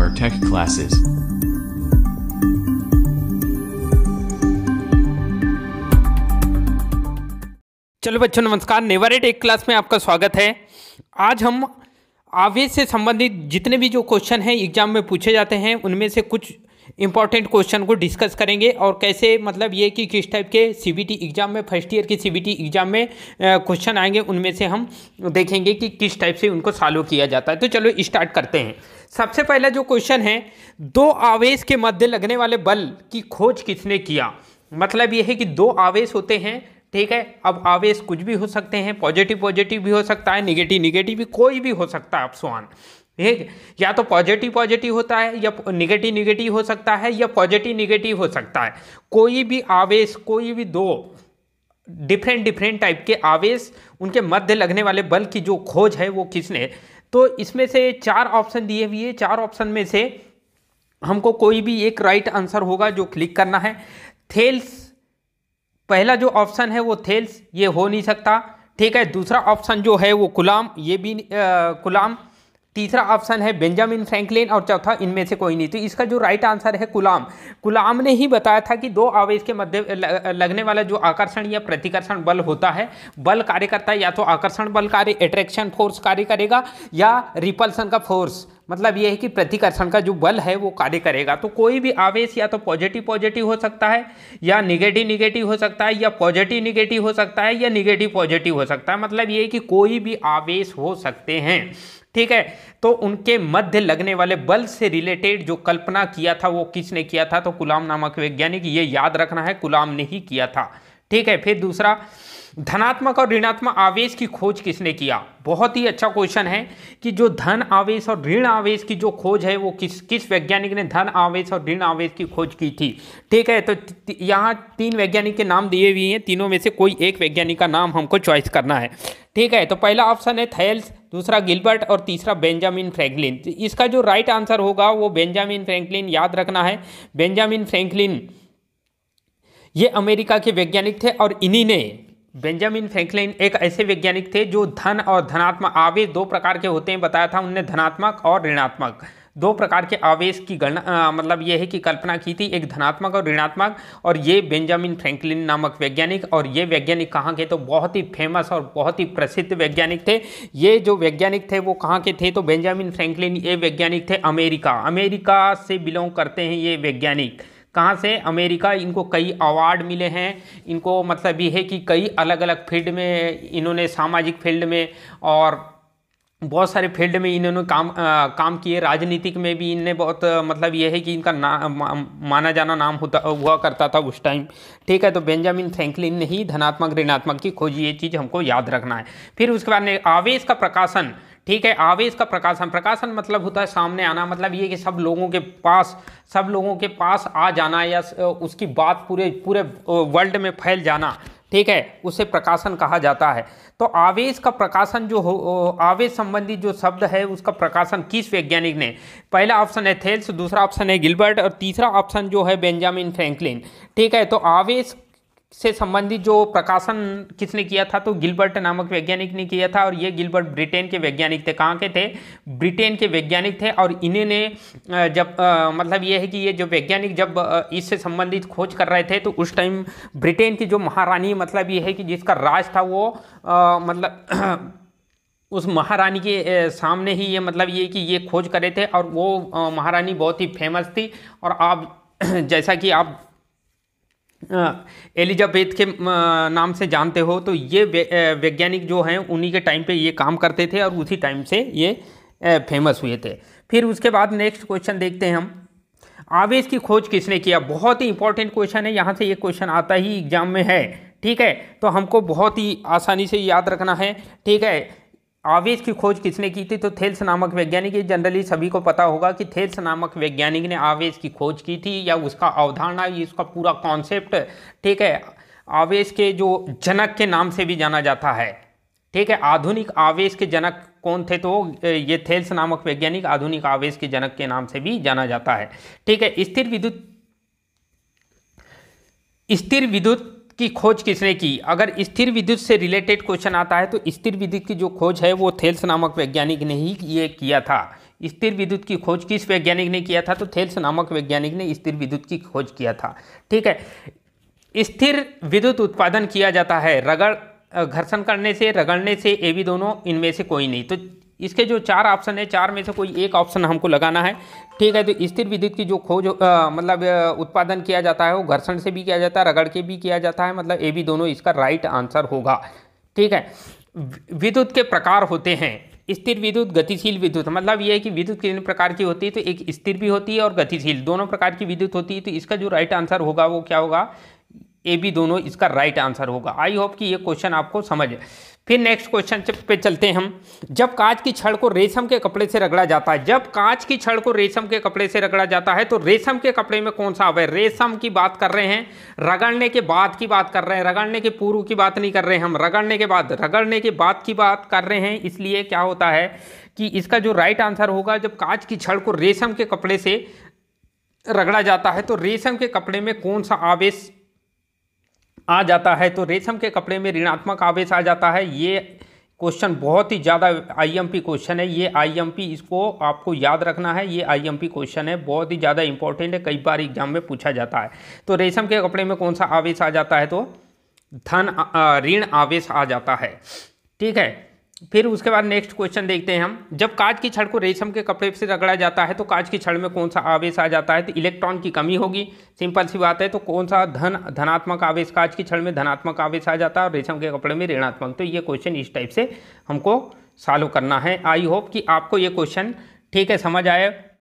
Somewhere Tech Classes. चलो बच्चों नमस्कार नेवर एट एक क्लास में आपका स्वागत है आज हम आवेश से संबंधित जितने भी जो क्वेश्चन हैं एग्जाम में पूछे जाते हैं उनमें से कुछ इंपॉर्टेंट क्वेश्चन को डिस्कस करेंगे और कैसे मतलब ये कि किस टाइप के सीबीटी एग्ज़ाम में फर्स्ट ईयर के सीबीटी एग्ज़ाम में क्वेश्चन आएंगे उनमें से हम देखेंगे कि किस टाइप से उनको सॉल्व किया जाता है तो चलो स्टार्ट करते हैं सबसे पहला जो क्वेश्चन है दो आवेश के मध्य लगने वाले बल की खोज किसने किया मतलब यह है कि दो आवेश होते हैं ठीक है अब आवेश कुछ भी हो सकते हैं पॉजिटिव पॉजिटिव भी हो सकता है निगेटिव निगेटिव भी कोई भी हो सकता है अपसवान ठीक या तो पॉजिटिव पॉजिटिव होता है या निगेटिव निगेटिव हो सकता है या पॉजिटिव निगेटिव हो सकता है कोई भी आवेश कोई भी दो डिफरेंट डिफरेंट टाइप के आवेश उनके मध्य लगने वाले बल की जो खोज है वो किसने तो इसमें से चार ऑप्शन दिए हुए चार ऑप्शन में से हमको कोई भी एक राइट आंसर होगा जो क्लिक करना है थेल्स पहला जो ऑप्शन है वो थेल्स ये हो नहीं सकता ठीक है दूसरा ऑप्शन जो है वो गुलाम ये भी गुलाम तीसरा ऑप्शन है बेंजामिन फ्रैंकलिन और चौथा इनमें से कोई नहीं तो इसका जो राइट आंसर है गुलाम गुलाम ने ही बताया था कि दो आवेश के मध्य लगने वाला जो आकर्षण या प्रतिकर्षण बल होता है बल कार्य करता है या तो आकर्षण बल कार्य एट्रैक्शन फोर्स कार्य करेगा या रिपल्सन का फोर्स मतलब ये है कि प्रतिकर्षण का जो बल है वो कार्य करेगा तो कोई भी आवेश या तो पॉजिटिव पॉजिटिव हो सकता है या निगेटिव निगेटिव हो सकता है या पॉजिटिव निगेटिव हो सकता है या निगेटिव पॉजिटिव हो सकता है मतलब ये है कि कोई भी आवेश हो सकते हैं ठीक है तो उनके मध्य लगने वाले बल से रिलेटेड जो कल्पना किया था वो किसने किया था तो गुलाम नामक वैज्ञानिक ये याद रखना है गुलाम ने ही किया था ठीक है फिर दूसरा धनात्मक और ऋणात्मक आवेश की खोज किसने किया बहुत ही अच्छा क्वेश्चन है कि जो धन आवेश और ऋण आवेश की जो खोज है वो किस किस वैज्ञानिक ने धन आवेश और ऋण आवेश की खोज की थी ठीक है तो यहाँ तीन वैज्ञानिक के नाम दिए हुए हैं तीनों में से कोई एक वैज्ञानिक का नाम हमको चॉइस करना है ठीक है तो पहला ऑप्शन है थैल्स दूसरा गिलबर्ट और तीसरा बेंजामिन फ्रैंकलिन तो इसका जो राइट आंसर होगा वो बेंजामिन फ्रैंकलिन याद रखना है बेंजामिन फ्रैंकलिन ये अमेरिका के वैज्ञानिक थे और इन्हीं ने बेंजामिन फ्रैंकलिन एक ऐसे वैज्ञानिक थे जो धन और धनात्मक आवेश दो प्रकार के होते हैं बताया था उनने धनात्मक और ऋणात्मक दो प्रकार के आवेश की गणना मतलब यह है कि कल्पना की थी एक धनात्मक और ऋणात्मक और ये बेंजामिन फ्रैंकलिन नामक वैज्ञानिक और ये वैज्ञानिक कहाँ के तो बहुत ही फेमस और बहुत ही प्रसिद्ध वैज्ञानिक थे ये जो वैज्ञानिक थे वो कहाँ के थे तो बेंजामिन फ्रैंकलिन ये वैज्ञानिक थे अमेरिका अमेरिका से बिलोंग करते हैं ये वैज्ञानिक कहाँ से अमेरिका इनको कई अवार्ड मिले हैं इनको मतलब ये है कि कई अलग अलग फील्ड में इन्होंने सामाजिक फील्ड में और बहुत सारे फील्ड में इन्होंने काम आ, काम किए राजनीतिक में भी इनने बहुत मतलब यह है कि इनका ना मा, माना जाना नाम होता हुआ करता था उस टाइम ठीक है तो बेंजामिन फ्रैंकलिन ने ही धनात्मक ऋणात्मक की खोजी ये चीज़ हमको याद रखना है फिर उसके बाद आवेश का प्रकाशन ठीक है आवेश का प्रकाशन प्रकाशन मतलब होता है सामने आना मतलब ये कि सब लोगों के पास सब लोगों के पास आ जाना या उसकी बात पूरे पूरे वर्ल्ड में फैल जाना ठीक है उसे प्रकाशन कहा जाता है तो आवेश का प्रकाशन जो हो आवेश संबंधी जो शब्द है उसका प्रकाशन किस वैज्ञानिक ने पहला ऑप्शन है थेल्स दूसरा ऑप्शन है गिलबर्ट और तीसरा ऑप्शन जो है बेंजामिन फ्रैंकलिन ठीक है तो आवेश से संबंधित जो प्रकाशन किसने किया था तो गिलबर्ट नामक वैज्ञानिक ने किया था और ये गिलबर्ट ब्रिटेन के वैज्ञानिक थे कहाँ के थे ब्रिटेन के वैज्ञानिक थे और ने जब आ, मतलब ये है कि ये जो वैज्ञानिक जब इससे संबंधित खोज कर रहे थे तो उस टाइम ब्रिटेन की जो महारानी मतलब ये है कि जिसका राज था वो आ, मतलब उस महारानी के सामने ही ये मतलब ये कि ये खोज करे थे और वो महारानी बहुत ही फेमस थी और आप जैसा कि आप हाँ, एलिजाबेथ के नाम से जानते हो तो ये वैज्ञानिक जो हैं उन्हीं के टाइम पे ये काम करते थे और उसी टाइम से ये फेमस हुए थे फिर उसके बाद नेक्स्ट क्वेश्चन देखते हैं हम आवेश की खोज किसने किया बहुत ही इंपॉर्टेंट क्वेश्चन है यहाँ से ये क्वेश्चन आता ही एग्जाम में है ठीक है तो हमको बहुत ही आसानी से याद रखना है ठीक है आवेश की खोज किसने की थी तो थेल्स नामक वैज्ञानिक ये जनरली सभी को पता होगा कि थेल्स नामक वैज्ञानिक ने आवेश की खोज की थी या उसका अवधारणा उसका पूरा कॉन्सेप्ट ठीक है आवेश के जो जनक के नाम से भी जाना जाता है ठीक है आधुनिक आवेश के जनक कौन थे तो ये थेल्स नामक वैज्ञानिक आधुनिक आवेश के जनक के नाम से भी जाना जाता है ठीक है स्थिर विद्युत स्थिर विद्युत की खोज किसने की अगर स्थिर विद्युत से रिलेटेड क्वेश्चन आता है तो स्थिर विद्युत की जो खोज है वो थेल्स नामक वैज्ञानिक ने ही ये किया था स्थिर विद्युत की खोज किस वैज्ञानिक ने किया था तो थेल्स नामक वैज्ञानिक ने स्थिर विद्युत की खोज किया था ठीक है स्थिर विद्युत उत्पादन किया जाता है रगड़ घर्षण करने से रगड़ने से ये भी दोनों इनमें से कोई नहीं तो इसके जो चार ऑप्शन है चार में से कोई एक ऑप्शन हमको लगाना है ठीक है तो स्थिर विद्युत की जो खोज मतलब उत्पादन किया जाता है वो घर्षण से भी किया जाता है रगड़ के भी किया जाता है मतलब ए भी दोनों इसका राइट आंसर होगा ठीक है विद्युत के प्रकार होते हैं स्थिर विद्युत गतिशील विद्युत मतलब ये है कि विद्युत कितने प्रकार की होती है तो एक स्थिर भी होती है और गतिशील दोनों प्रकार की विद्युत होती है तो इसका जो राइट आंसर होगा वो क्या होगा ए बी दोनों इसका राइट आंसर होगा आई होप कि ये क्वेश्चन आपको समझ है फिर नेक्स्ट क्वेश्चन पे चलते हैं हम जब कांच की छड़ को रेशम के कपड़े से रगड़ा जाता है जब कांच की छड़ को रेशम के कपड़े से रगड़ा जाता है तो रेशम के कपड़े में कौन सा अवय रेशम की बात कर रहे हैं रगड़ने के बाद की बात कर रहे हैं रगड़ने के पूर्व की बात नहीं कर रहे हैं हम रगड़ने के बाद रगड़ने के बाद की बात कर रहे हैं इसलिए क्या होता है कि इसका जो राइट आंसर होगा जब कांच की छड़ को रेशम के कपड़े से रगड़ा जाता है तो रेशम के कपड़े में कौन सा आवेश आ जाता है तो रेशम के कपड़े में ऋणात्मक आवेश आ जाता है ये क्वेश्चन बहुत ही ज़्यादा आईएमपी क्वेश्चन है ये आईएमपी इसको आपको याद रखना है ये आईएमपी क्वेश्चन है बहुत ही ज़्यादा इंपॉर्टेंट है कई बार एग्जाम में पूछा जाता है तो रेशम के कपड़े में कौन सा आवेश आ जाता है तो धन ऋण आवेश आ जाता है ठीक है फिर उसके बाद नेक्स्ट क्वेश्चन देखते हैं हम जब कांच की छड़ को रेशम के कपड़े से रगड़ा जाता है तो कांच की छड़ में कौन सा आवेश आ जाता है तो इलेक्ट्रॉन की कमी होगी सिंपल सी बात है तो कौन सा धन धनात्मक आवेश कांच की छड़ में धनात्मक आवेश आ जाता है और रेशम के कपड़े में ऋणात्मक तो ये क्वेश्चन इस टाइप से हमको सॉल्व करना है आई होप कि आपको ये क्वेश्चन ठीक है समझ आए